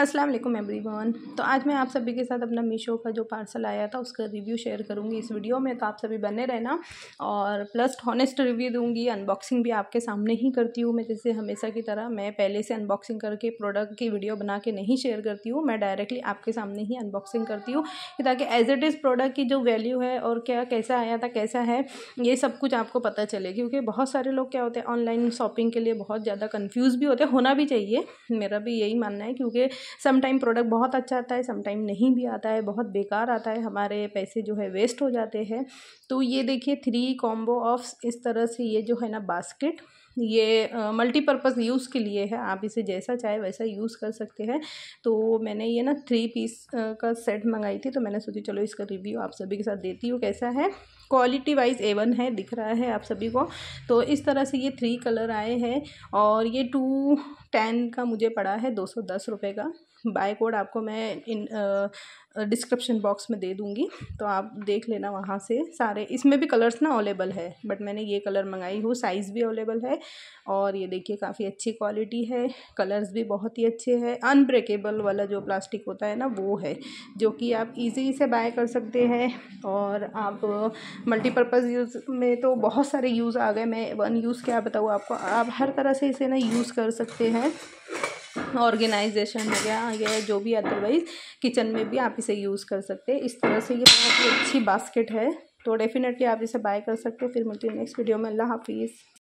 अस्सलाम वालेकुम एवरीवन तो आज मैं आप सभी के साथ अपना मीशो का जो पार्सल आया था उसका रिव्यू शेयर करूंगी इस वीडियो में तो आप सभी बने रहना और प्लस हॉनेस्ट रिव्यू दूंगी अनबॉक्सिंग भी आपके सामने ही करती हूँ मैं जैसे हमेशा की तरह मैं पहले से अनबॉक्सिंग करके प्रोडक्ट की वीडियो बना के नहीं शेयर करती हूँ मैं डायरेक्टली आपके सामने ही अनबॉक्सिंग करती हूँ ताकि एज इट इज़ प्रोडक्ट की जो वैल्यू है और क्या कैसा आया था कैसा है ये सब कुछ आपको पता चले क्योंकि बहुत सारे लोग क्या होते हैं ऑनलाइन शॉपिंग के लिए बहुत ज़्यादा कन्फ्यूज़ भी होते हैं होना भी चाहिए मेरा भी यही मानना है क्योंकि समटाइम प्रोडक्ट बहुत अच्छा आता है समटाइम नहीं भी आता है बहुत बेकार आता है हमारे पैसे जो है वेस्ट हो जाते हैं तो ये देखिए थ्री कॉम्बो ऑफ इस तरह से ये जो है ना बास्केट ये मल्टीपर्पज़ यूज़ के लिए है आप इसे जैसा चाहे वैसा यूज़ कर सकते हैं तो मैंने ये ना थ्री पीस का सेट मंगाई थी तो मैंने सोची चलो इसका रिव्यू आप सभी के साथ देती हूँ कैसा है क्वालिटी वाइज एवन है दिख रहा है आप सभी को तो इस तरह से ये थ्री कलर आए हैं और ये टू टेन का मुझे पड़ा है दो सौ दस रुपये का बाय कोड आपको मैं इन डिस्क्रिप्शन बॉक्स में दे दूँगी तो आप देख लेना वहाँ से सारे इसमें भी कलर्स ना अवेलेबल है बट मैंने ये कलर मंगाई हूँ साइज़ भी अवेलेबल है और ये देखिए काफ़ी अच्छी क्वालिटी है कलर्स भी बहुत ही अच्छे हैं अनब्रेकेबल वाला जो प्लास्टिक होता है ना वो है जो कि आप ईजी से बाय कर सकते हैं और आप मल्टीपर्पज़ यूज़ में तो बहुत सारे यूज़ आ गए मैं वन यूज़ क्या बताऊँ आपको आप हर तरह से इसे ना यूज़ कर सकते हैं है ऑर्गेनाइजेशन हो गया या जो भी अदरवाइज़ किचन में भी आप इसे यूज़ कर सकते हैं इस तरह से ये बहुत ही अच्छी बास्केट है तो डेफिनेटली आप इसे बाय कर सकते हो फिर मिलती है नेक्स्ट वीडियो में अल्लाह हाफिज़